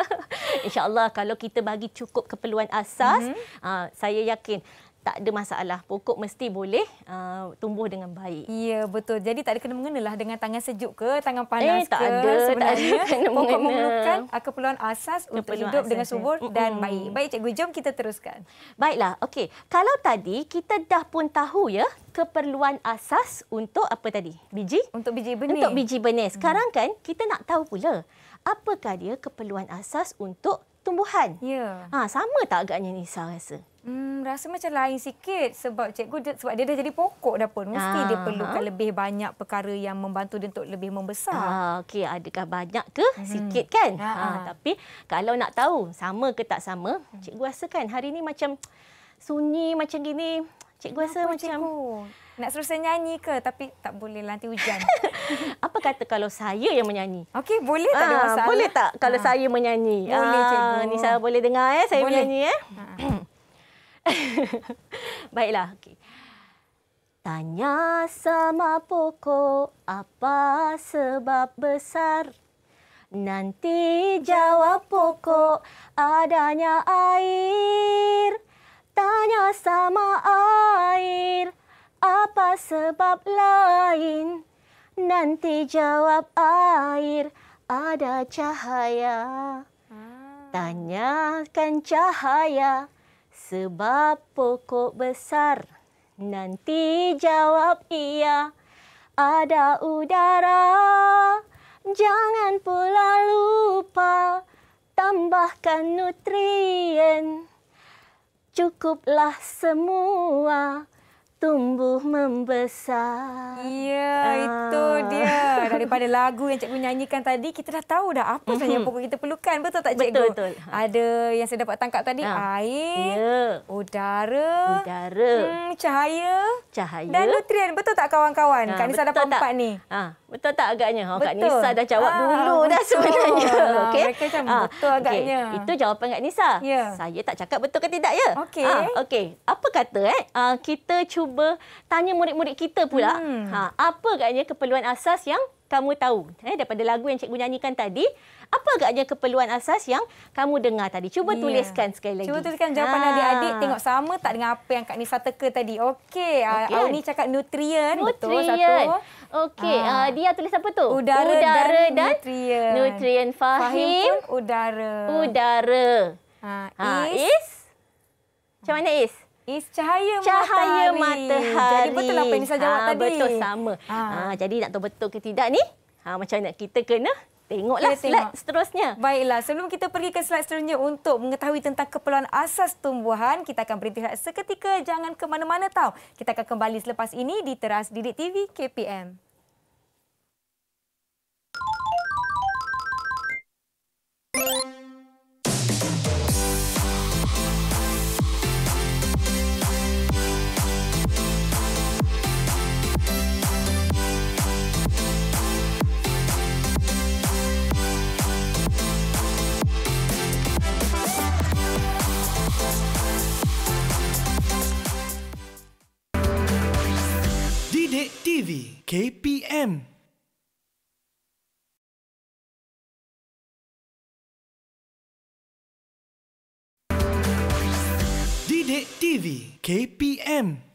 InsyaAllah, kalau kita bagi cukup keperluan asas, mm-hmm. uh, saya yakin tak ada masalah. Pokok mesti boleh uh, tumbuh dengan baik. Ya, betul. Jadi tak ada kena-mengenalah dengan tangan sejuk ke, tangan panas eh, tak ke. Ada, tak ada. Pokok memerlukan uh, keperluan asas keperluan untuk hidup asas dengan ya. subur ya. dan baik. Baik, Cikgu. Jom kita teruskan. Baiklah. Okey. Kalau tadi kita dah pun tahu ya keperluan asas untuk apa tadi? Biji? Untuk biji benih. Untuk biji benih. Hmm. Sekarang kan kita nak tahu pula apakah dia keperluan asas untuk pertumbuhan. Ya. Ha, sama tak agaknya Nisa rasa? Hmm, rasa macam lain sikit sebab cikgu sebab dia dah jadi pokok dah pun mesti Aa, dia ah. perlukan ha? lebih banyak perkara yang membantu dia untuk lebih membesar. Ah, okey adakah banyak ke hmm. sikit kan? Ha, tapi kalau nak tahu sama ke tak sama, hmm. cikgu rasa kan hari ni macam sunyi macam gini. Cikgu rasa Kenapa, macam cikgu? Nak suruh nyanyi ke? Tapi tak boleh lah, nanti hujan. Apa kata kalau saya yang menyanyi? Okey, boleh tak ada ah, masalah. Aa, boleh tak kalau Aa. Ah. saya menyanyi? Boleh, Aa, ah, cikgu. Ni saya boleh dengar eh saya boleh. menyanyi eh. Baiklah, okey. Tanya sama pokok apa sebab besar Nanti jawab pokok adanya air Tanya sama air apa sebab lain? Nanti jawab air, ada cahaya. Ah. Tanyakan cahaya, sebab pokok besar. Nanti jawab iya, ada udara. Jangan pula lupa, tambahkan nutrien. Cukuplah semua tumbuh membesar. Ya, uh. itu ah. dia. Daripada lagu yang cikgu nyanyikan tadi, kita dah tahu dah apa sebenarnya mm-hmm. pokok kita perlukan. Betul tak cikgu? Betul, betul. Ada yang saya dapat tangkap tadi, uh. air, yeah. udara, udara. Hmm, cahaya, cahaya dan nutrien. Betul tak kawan-kawan? Uh, Kak Nisa dapat empat ni. Uh, betul tak agaknya? Oh, Kak Nisa dah jawab uh, dulu betul. dah sebenarnya. Uh, okay. Mereka macam uh, betul agaknya. Okay. Itu jawapan Kak Nisa. Yeah. Saya tak cakap betul ke tidak ya? Okey. Uh, okay. Apa kata eh? Uh, kita cuba cuba tanya murid-murid kita pula. Hmm. Ha, apa agaknya keperluan asas yang kamu tahu eh, daripada lagu yang cikgu nyanyikan tadi? Apa agaknya keperluan asas yang kamu dengar tadi? Cuba yeah. tuliskan sekali lagi. Cuba tuliskan jawapan ha. Ah. adik-adik. Tengok sama tak dengan apa yang Kak Nisa teka tadi. Okey. Ah, okay. Uh, Awni cakap nutrient. nutrient. Betul satu. Okey. Ha. dia tulis apa tu? Udara, udara dan, dan nutrient. Nutrient. Fahim. Fahim udara. Udara. Ha. Is. Ha. is? Macam mana Is? is cahaya, cahaya matahari. matahari. Jadi betul apa yang saya jawab ah, tadi. Betul sama. Ha. Ha, jadi nak tahu betul ke tidak ni? Ha, macam mana kita kena Tengoklah slide tengok. seterusnya. Baiklah, sebelum kita pergi ke slide seterusnya untuk mengetahui tentang keperluan asas tumbuhan, kita akan berhenti seketika jangan ke mana-mana tahu. Kita akan kembali selepas ini di Teras Didik TV KPM. TV KPM Didik TV KPM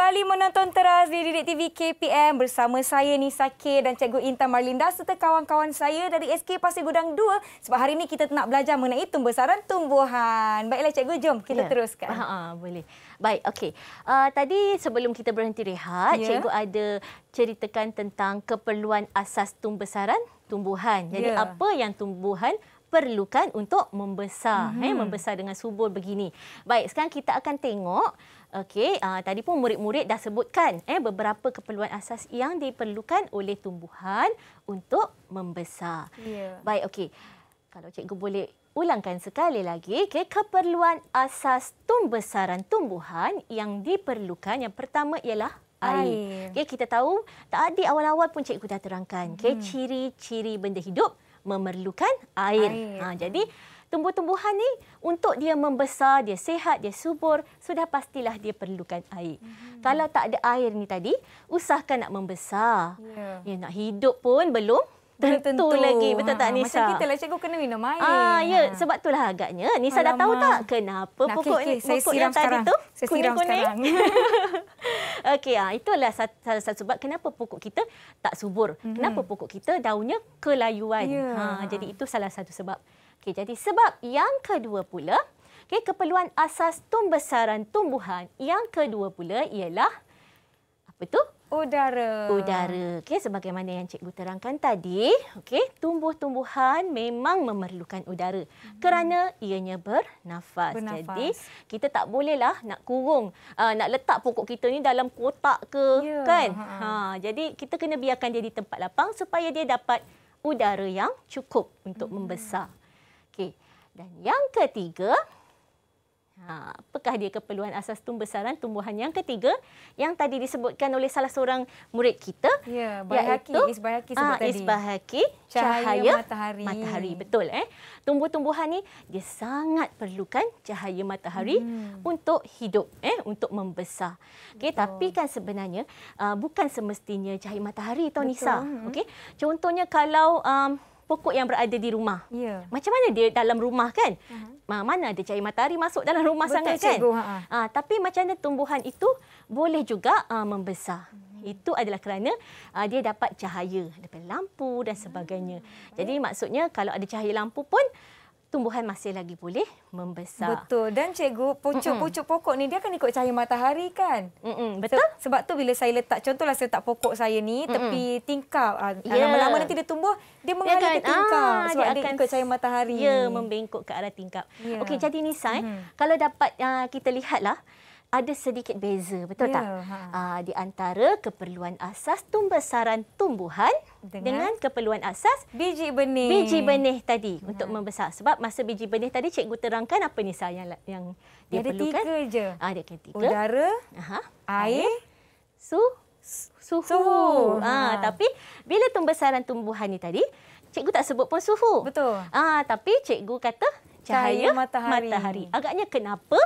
kembali menonton teras di Didik TV KPM bersama saya Nisa K dan Cikgu Intan Marlinda serta kawan-kawan saya dari SK Pasir Gudang 2 sebab hari ini kita nak belajar mengenai tumbesaran tumbuhan. Baiklah Cikgu, jom kita ya. teruskan. Ha, ha boleh. Baik, okey. Uh, tadi sebelum kita berhenti rehat, ya. Cikgu ada ceritakan tentang keperluan asas tumbesaran tumbuhan. Jadi ya. apa yang tumbuhan perlukan untuk membesar, hmm. eh, mhm. membesar dengan subur begini. Baik, sekarang kita akan tengok Okey, uh, tadi pun murid-murid dah sebutkan eh beberapa keperluan asas yang diperlukan oleh tumbuhan untuk membesar. Yeah. Baik, okey. Kalau cikgu boleh ulangkan sekali lagi okay, keperluan asas tumbesaran tumbuhan yang diperlukan. Yang pertama ialah air. air. Okey, kita tahu tadi awal-awal pun cikgu dah terangkan, okey, hmm. ciri-ciri benda hidup memerlukan air. air. Ha, jadi tumbuh-tumbuhan ni untuk dia membesar, dia sehat, dia subur, sudah pastilah dia perlukan air. Hmm. Kalau tak ada air ni tadi, usahakan nak membesar. Ya. ya nak hidup pun belum tentu, tentu. lagi. Betul ha, tak ah, Nisa? Macam kita lah cikgu kena minum air. Ah ya, ha. sebab itulah agaknya. Nisa Alamak. dah tahu tak kenapa nah, pokok ni okay, okay. yang sekarang. tadi tu kuning-kuning? Okey, ah, itulah salah satu sebab kenapa pokok kita tak subur. Mm-hmm. Kenapa pokok kita daunnya kelayuan. Yeah. Ya. Ha, jadi itu salah satu sebab. Okey, jadi sebab yang kedua pula, okey, keperluan asas tumbesaran tumbuhan yang kedua pula ialah apa tu? Udara. Udara. Okey, sebagaimana yang cikgu terangkan tadi, okey, tumbuh-tumbuhan memang memerlukan udara hmm. kerana ianya bernafas. bernafas. Jadi, kita tak bolehlah nak kurung, uh, nak letak pokok kita ni dalam kotak ke, ya. kan? Ha. ha, jadi kita kena biarkan dia di tempat lapang supaya dia dapat udara yang cukup untuk hmm. membesar. Dan yang ketiga, ha, apakah dia keperluan asas tumbesaran tumbuhan yang ketiga yang tadi disebutkan oleh salah seorang murid kita ya bahaki isbahaki sebut ha, tadi isbahaki cahaya, cahaya matahari matahari betul eh tumbuh-tumbuhan ni dia sangat perlukan cahaya matahari hmm. untuk hidup eh untuk membesar Okay, tapi kan sebenarnya uh, bukan semestinya cahaya matahari tau betul. nisa okey contohnya kalau um, pokok yang berada di rumah. Ya. Macam mana dia dalam rumah kan? Uh-huh. Mana ada cahaya matahari masuk dalam rumah Betul sangat kan? cikgu. kan? Ha, tapi macam mana tumbuhan itu boleh juga uh, membesar. uh Itu adalah kerana uh, dia dapat cahaya daripada lampu dan sebagainya. uh Jadi maksudnya kalau ada cahaya lampu pun tumbuhan masih lagi boleh membesar. Betul. Dan cikgu, pucuk-pucuk pokok ni dia akan ikut cahaya matahari kan? Mm-mm. Betul. So, sebab tu bila saya letak, contohlah saya letak pokok saya ni Mm-mm. tepi tingkap. Yeah. Ah, ya. Lama-lama nanti dia tumbuh, dia menghala ke tingkap aa, ah, sebab dia, akan, ikut cahaya matahari. Ya, membengkok ke arah tingkap. Yeah. Okey, jadi Nisa, mm-hmm. eh, kalau dapat uh, kita lihatlah, ada sedikit beza, betul ya, tak? Ha. Uh, di antara keperluan asas tumbesaran tumbuhan dengan, dengan keperluan asas biji benih. Biji benih tadi ya. untuk membesar. Sebab masa biji benih tadi cikgu terangkan apa ni sayang yang dia ada perlukan? Ada tiga je. Uh, ada tiga. Udara, Aha. air, su suhu. suhu. Ha. Ha. tapi bila tumbesaran tumbuhan ni tadi, cikgu tak sebut pun suhu. Betul. Ah tapi cikgu kata cahaya, matahari. matahari. Agaknya kenapa?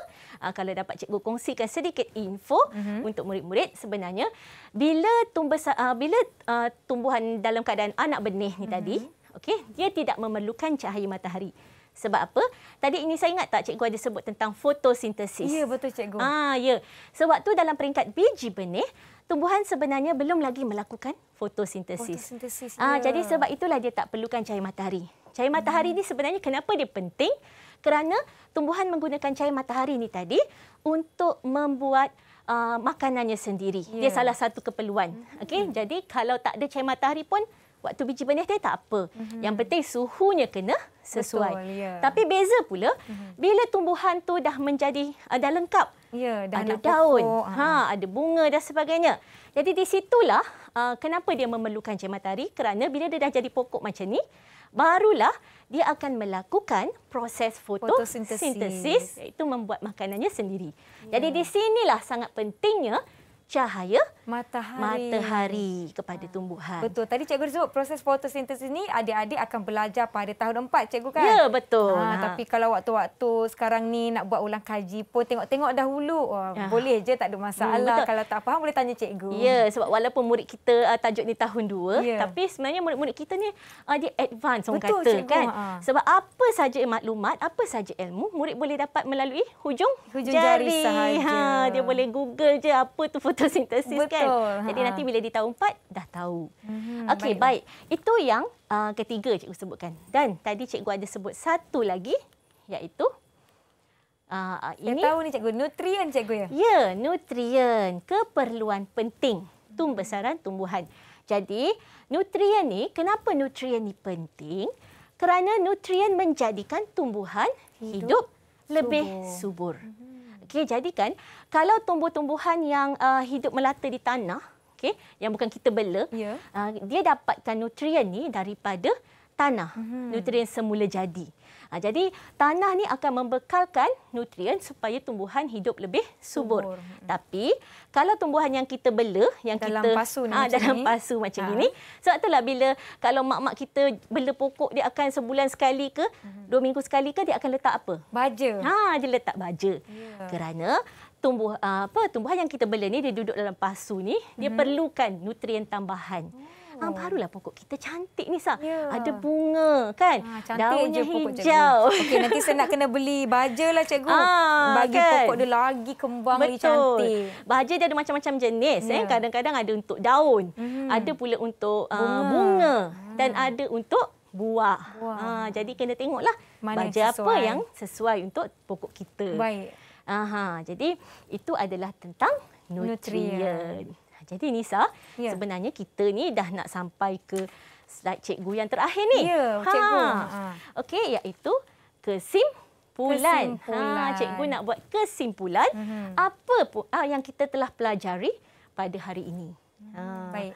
Uh, kalau dapat cikgu kongsikan sedikit info uh-huh. untuk murid-murid sebenarnya bila tumbes, uh, ah, bila uh, tumbuhan dalam keadaan anak benih ni uh-huh. tadi, mhm. okey, dia tidak memerlukan cahaya matahari. Sebab apa? Tadi ini saya ingat tak cikgu ada sebut tentang fotosintesis. Ya, betul cikgu. Ah, ya. Sebab tu dalam peringkat biji benih, tumbuhan sebenarnya belum lagi melakukan fotosintesis. Fotosintesis. Ah, ya. jadi sebab itulah dia tak perlukan cahaya matahari. Cahaya matahari ni sebenarnya kenapa dia penting? Kerana tumbuhan menggunakan cahaya matahari ni tadi untuk membuat uh, makanannya sendiri. Yeah. Dia ya. salah satu keperluan. Mm-hmm. Okey, mm-hmm. jadi kalau tak ada cahaya matahari pun waktu biji benih dia tak apa. Mm-hmm. Yang penting suhunya kena sesuai. Betul, yeah. Tapi beza pula mm-hmm. bila tumbuhan tu dah menjadi uh, dah lengkap. yeah, dah ada daun, pokok, ha, ha, ada bunga dan sebagainya. Jadi di situlah uh, kenapa dia memerlukan cahaya matahari kerana bila dia dah jadi pokok macam ni barulah dia akan melakukan proses fotosintesis, fotosintesis iaitu membuat makanannya sendiri. Yeah. Jadi ya. di sinilah sangat pentingnya cahaya matahari. matahari kepada ah. tumbuhan. Betul. Tadi cikgu sebut proses fotosintesis ni adik-adik akan belajar pada tahun 4 cikgu kan? Ya, betul. Ah, ha, Tapi kalau waktu-waktu sekarang ni nak buat ulang kaji pun tengok-tengok dahulu. Wah, ha. Boleh je tak ada masalah. Hmm, kalau tak faham boleh tanya cikgu. Ya, sebab walaupun murid kita uh, tajuk ni tahun 2 ya. tapi sebenarnya murid-murid kita ni uh, dia advance orang betul, kata cikgu. kan? Ha. Sebab apa saja maklumat, apa saja ilmu murid boleh dapat melalui hujung, hujung jari. jari ha, dia boleh google je apa tu fotosintesis kan? Betul. kan. Jadi nanti bila di tahun 4 dah tahu. Hmm, Okey, baik. baik. Itu yang uh, ketiga cikgu sebutkan. Dan tadi cikgu ada sebut satu lagi iaitu uh, ini Saya tahu ni cikgu nutrien cikgu ya. Ya, nutrien, keperluan penting tumbesaran tumbuhan. Jadi, nutrien ni kenapa nutrien ni penting? Kerana nutrien menjadikan tumbuhan hidup, hidup lebih subur. subur. Mhm. Okey, jadi kan kalau tumbuh-tumbuhan yang uh, hidup melata di tanah, okey, yang bukan kita bela, yeah. uh, dia dapatkan nutrien ni daripada tanah, mm-hmm. nutrien semula jadi. Ha, jadi tanah ni akan membekalkan nutrien supaya tumbuhan hidup lebih subur. subur. Hmm. Tapi kalau tumbuhan yang kita bela, yang dalam kita pasu ha, macam dalam ini. pasu macam ha. ini, sebab itulah bila kalau mak-mak kita bela pokok dia akan sebulan sekali ke, hmm. dua minggu sekali ke dia akan letak apa? Baja. Ha, dia letak baja. Yeah. Kerana tumbuh ha, apa tumbuhan yang kita bela ni dia duduk dalam pasu ni dia hmm. perlukan nutrien tambahan. Hmm. Ha, barulah pokok kita cantik ni sah. Yeah. Ada bunga kan. Ha, Daunnya hijau. Okey nanti saya nak kena beli baja lah cikgu. Ha, Bagi kan? pokok dia lagi kembang Betul. lagi cantik. Baja dia ada macam-macam jenis. Yeah. Eh. Kadang-kadang ada untuk daun. Hmm. Ada pula untuk uh, bunga. bunga. Hmm. Dan ada untuk buah. Wow. Ha, jadi kena tengoklah Mana baja sesuai. apa yang sesuai untuk pokok kita. Baik. Aha, jadi itu adalah tentang nutrient. nutrient. Jadi Nisa, ya. sebenarnya kita ni dah nak sampai ke slide cikgu yang terakhir ni. Ya, ha. cikgu. Ha. Okey, iaitu Kesimpulan. Ha, kesimpulan. Ha, cikgu nak buat kesimpulan mm-hmm. apa pun, ah, yang kita telah pelajari pada hari ini. Ha. Baik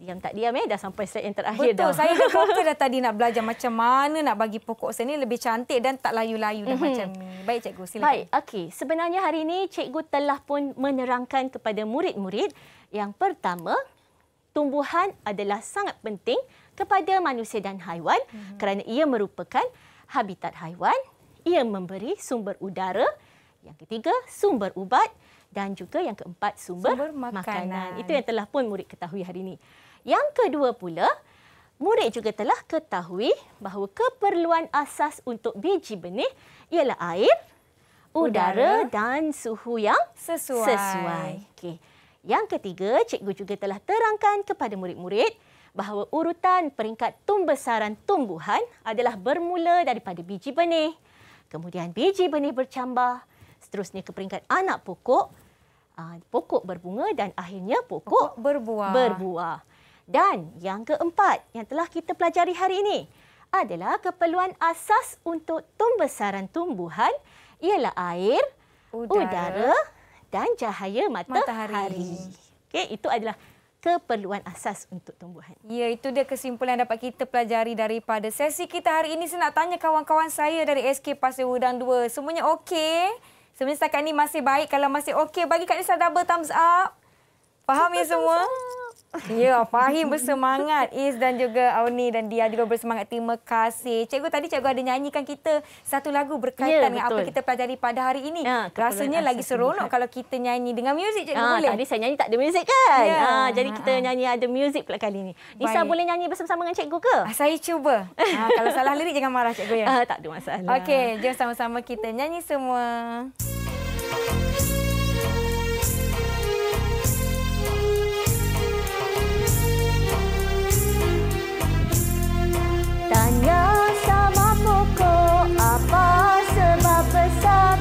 diam tak diam eh dah sampai slide yang terakhir Betul, dah. Betul, saya dah fokus dah tadi nak belajar macam mana nak bagi pokok sini lebih cantik dan tak layu-layu dah mm-hmm. macam ni. Baik cikgu, silakan. Baik, okey. Sebenarnya hari ini cikgu telah pun menerangkan kepada murid-murid yang pertama, tumbuhan adalah sangat penting kepada manusia dan haiwan mm-hmm. kerana ia merupakan habitat haiwan, ia memberi sumber udara, yang ketiga sumber ubat dan juga yang keempat sumber, sumber makanan. makanan. Itu yang telah pun murid ketahui hari ini. Yang kedua pula, murid juga telah ketahui bahawa keperluan asas untuk biji benih ialah air, udara, udara dan suhu yang sesuai. sesuai. Okey. Yang ketiga, cikgu juga telah terangkan kepada murid-murid bahawa urutan peringkat tumbesaran tumbuhan adalah bermula daripada biji benih, kemudian biji benih bercambah, seterusnya ke peringkat anak pokok, ah, pokok berbunga dan akhirnya pokok, pokok berbuah. berbuah. Dan yang keempat yang telah kita pelajari hari ini adalah keperluan asas untuk tumbesaran tumbuhan ialah air, udara, udara dan cahaya matahari. matahari. Okey, itu adalah keperluan asas untuk tumbuhan. Ya, itu dia kesimpulan yang dapat kita pelajari daripada sesi kita hari ini. Saya nak tanya kawan-kawan saya dari SK Pasir Udang 2. Semuanya okey? Sebenarnya setakat ini masih baik. Kalau masih okey, bagi kat saya double thumbs up. Faham ya semua? Thumbs up. Ya, Fahim bersemangat. Iz dan juga Auni dan Dia juga bersemangat. Terima kasih. Cikgu, tadi cikgu ada nyanyikan kita satu lagu berkaitan ya, dengan apa kita pelajari pada hari ini. Ya, Rasanya lagi seronok kalau kita nyanyi dengan muzik, cikgu ha, boleh? Tadi saya nyanyi tak ada muzik kan? Ya. Ha, jadi kita ha, nyanyi ada muzik pula kali ini. Nisa boleh nyanyi bersama-sama dengan cikgu ke? Saya cuba. Ha, kalau salah lirik, jangan marah cikgu ya. Ha, tak ada masalah. Okey, jom sama-sama kita nyanyi semua. Okay. apa sebab besar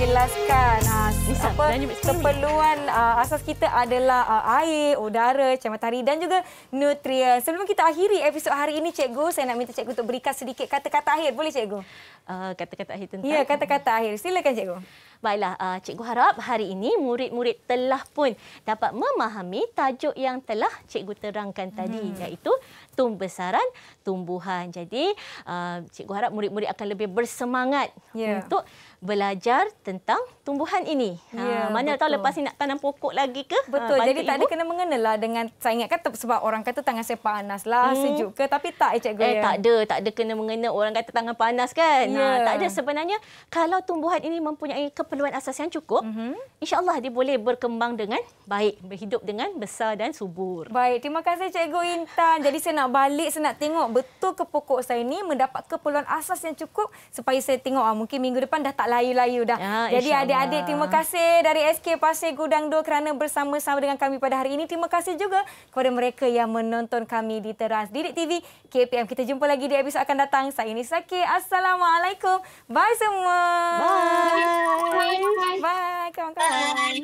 menjelaskan uh, ah, Lisa, ah, apa keperluan uh, asas kita adalah uh, air, udara, matahari dan juga nutrien. Sebelum kita akhiri episod hari ini, cikgu, saya nak minta cikgu untuk berikan sedikit kata-kata akhir. Boleh cikgu? Uh, kata-kata akhir tentang? Ya, kata-kata akhir. Silakan cikgu. Baiklah, uh, cikgu harap hari ini murid-murid telah pun dapat memahami tajuk yang telah cikgu terangkan tadi hmm. iaitu tumbesaran tumbuhan. Jadi, uh, cikgu harap murid-murid akan lebih bersemangat yeah. untuk belajar tentang tumbuhan ini. Ha, ya, mana betul. tahu lepas ini nak tanam pokok lagi ke? Ha, betul. Ha, Jadi tak ada kena mengenalah dengan saya ingat kata sebab orang kata tangan saya panas lah, hmm. sejuk ke? Tapi tak eh cikgu. Eh tak ada, tak ada kena mengena orang kata tangan panas kan. Ha, ya. Ha, tak ada sebenarnya kalau tumbuhan ini mempunyai keperluan asas yang cukup, mm-hmm. insya-Allah dia boleh berkembang dengan baik, berhidup dengan besar dan subur. Baik, terima kasih cikgu Intan. Jadi saya nak balik, saya nak tengok betul ke pokok saya ini mendapat keperluan asas yang cukup supaya saya tengok ah mungkin minggu depan dah tak layu-layu dah. Ya, Jadi adik-adik terima kasih dari SK Pasir Gudang 2 kerana bersama-sama dengan kami pada hari ini. Terima kasih juga kepada mereka yang menonton kami di Teras Didik TV KPM. Kita jumpa lagi di episod akan datang. Saya ini Saki. Assalamualaikum. Bye semua. Bye. Bye. Bye. Bye.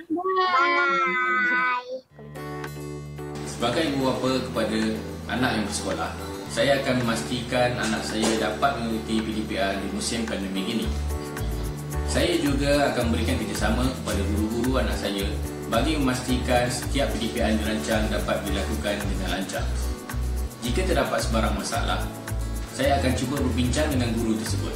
Sebagai ibu bapa kepada anak yang bersekolah, saya akan memastikan anak saya dapat mengikuti PDPR di musim pandemik ini. Saya juga akan memberikan kerjasama kepada guru-guru anak saya bagi memastikan setiap PDPN dirancang dapat dilakukan dengan lancar. Jika terdapat sebarang masalah, saya akan cuba berbincang dengan guru tersebut.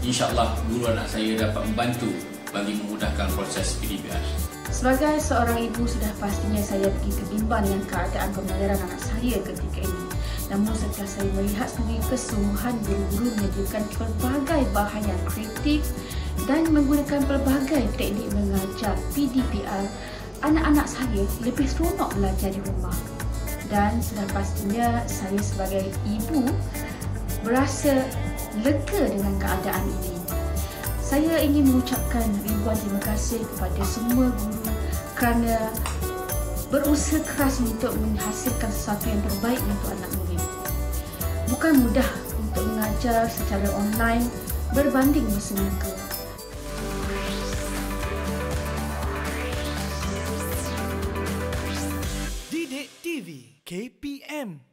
InsyaAllah, guru anak saya dapat membantu bagi memudahkan proses PDPN. Sebagai seorang ibu, sudah pastinya saya begitu bimbang dengan keadaan pembelajaran anak saya ketika ini. Namun setelah saya melihat sendiri kesungguhan guru-guru menyediakan pelbagai bahan yang kritik, dan menggunakan pelbagai teknik mengajar PDPR, anak-anak saya lebih seronok belajar di rumah. Dan sudah pastinya saya sebagai ibu berasa lega dengan keadaan ini. Saya ingin mengucapkan ribuan terima kasih kepada semua guru kerana berusaha keras untuk menghasilkan sesuatu yang terbaik untuk anak murid. Bukan mudah untuk mengajar secara online berbanding bersama kelas. KPM